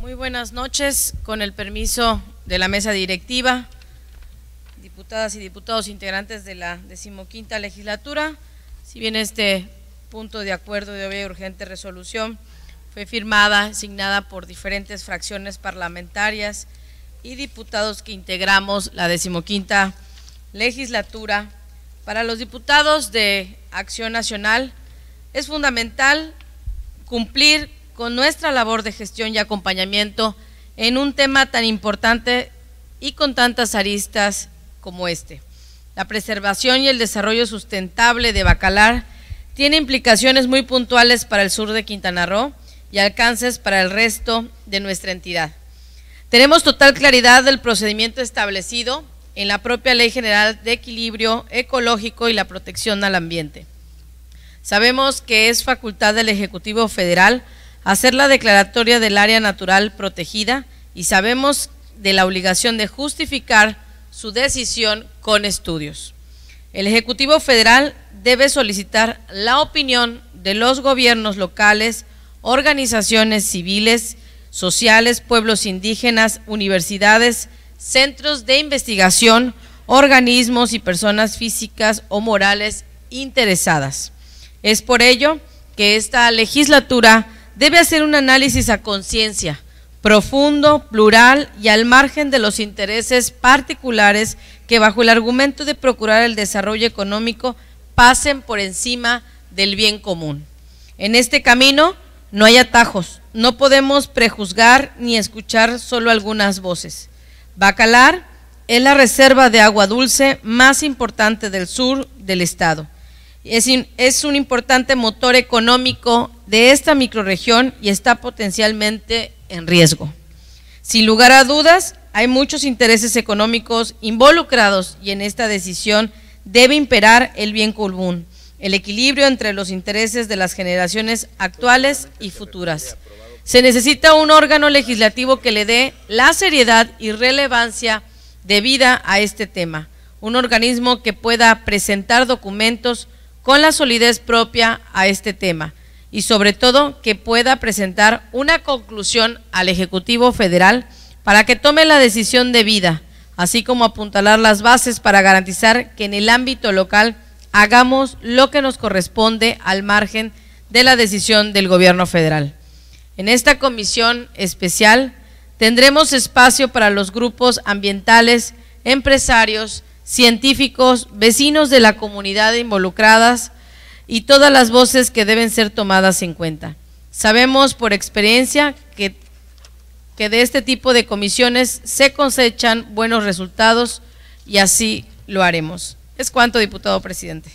Muy buenas noches, con el permiso de la mesa directiva, diputadas y diputados integrantes de la decimoquinta legislatura. Si bien este punto de acuerdo de obvia urgente resolución fue firmada, asignada por diferentes fracciones parlamentarias y diputados que integramos la decimoquinta legislatura, para los diputados de Acción Nacional es fundamental cumplir con nuestra labor de gestión y acompañamiento en un tema tan importante y con tantas aristas como este. La preservación y el desarrollo sustentable de Bacalar tiene implicaciones muy puntuales para el sur de Quintana Roo y alcances para el resto de nuestra entidad. Tenemos total claridad del procedimiento establecido en la propia Ley General de Equilibrio Ecológico y la Protección al Ambiente. Sabemos que es facultad del Ejecutivo Federal hacer la declaratoria del área natural protegida y sabemos de la obligación de justificar su decisión con estudios. El Ejecutivo Federal debe solicitar la opinión de los gobiernos locales, organizaciones civiles, sociales, pueblos indígenas, universidades, centros de investigación, organismos y personas físicas o morales interesadas. Es por ello que esta legislatura debe hacer un análisis a conciencia, profundo, plural y al margen de los intereses particulares que bajo el argumento de procurar el desarrollo económico pasen por encima del bien común. En este camino no hay atajos, no podemos prejuzgar ni escuchar solo algunas voces. Bacalar es la reserva de agua dulce más importante del sur del estado. Es, es un importante motor económico de esta microrregión y está potencialmente en riesgo. Sin lugar a dudas, hay muchos intereses económicos involucrados y en esta decisión debe imperar el bien común, el equilibrio entre los intereses de las generaciones actuales y futuras. Se necesita un órgano legislativo que le dé la seriedad y relevancia debida a este tema, un organismo que pueda presentar documentos con la solidez propia a este tema y sobre todo que pueda presentar una conclusión al Ejecutivo Federal para que tome la decisión debida, así como apuntalar las bases para garantizar que en el ámbito local hagamos lo que nos corresponde al margen de la decisión del Gobierno federal. En esta comisión especial tendremos espacio para los grupos ambientales, empresarios, científicos, vecinos de la comunidad involucradas, y todas las voces que deben ser tomadas en cuenta. Sabemos por experiencia que, de este tipo de comisiones se cosechan buenos resultados y así lo haremos. Es cuanto, diputado presidente.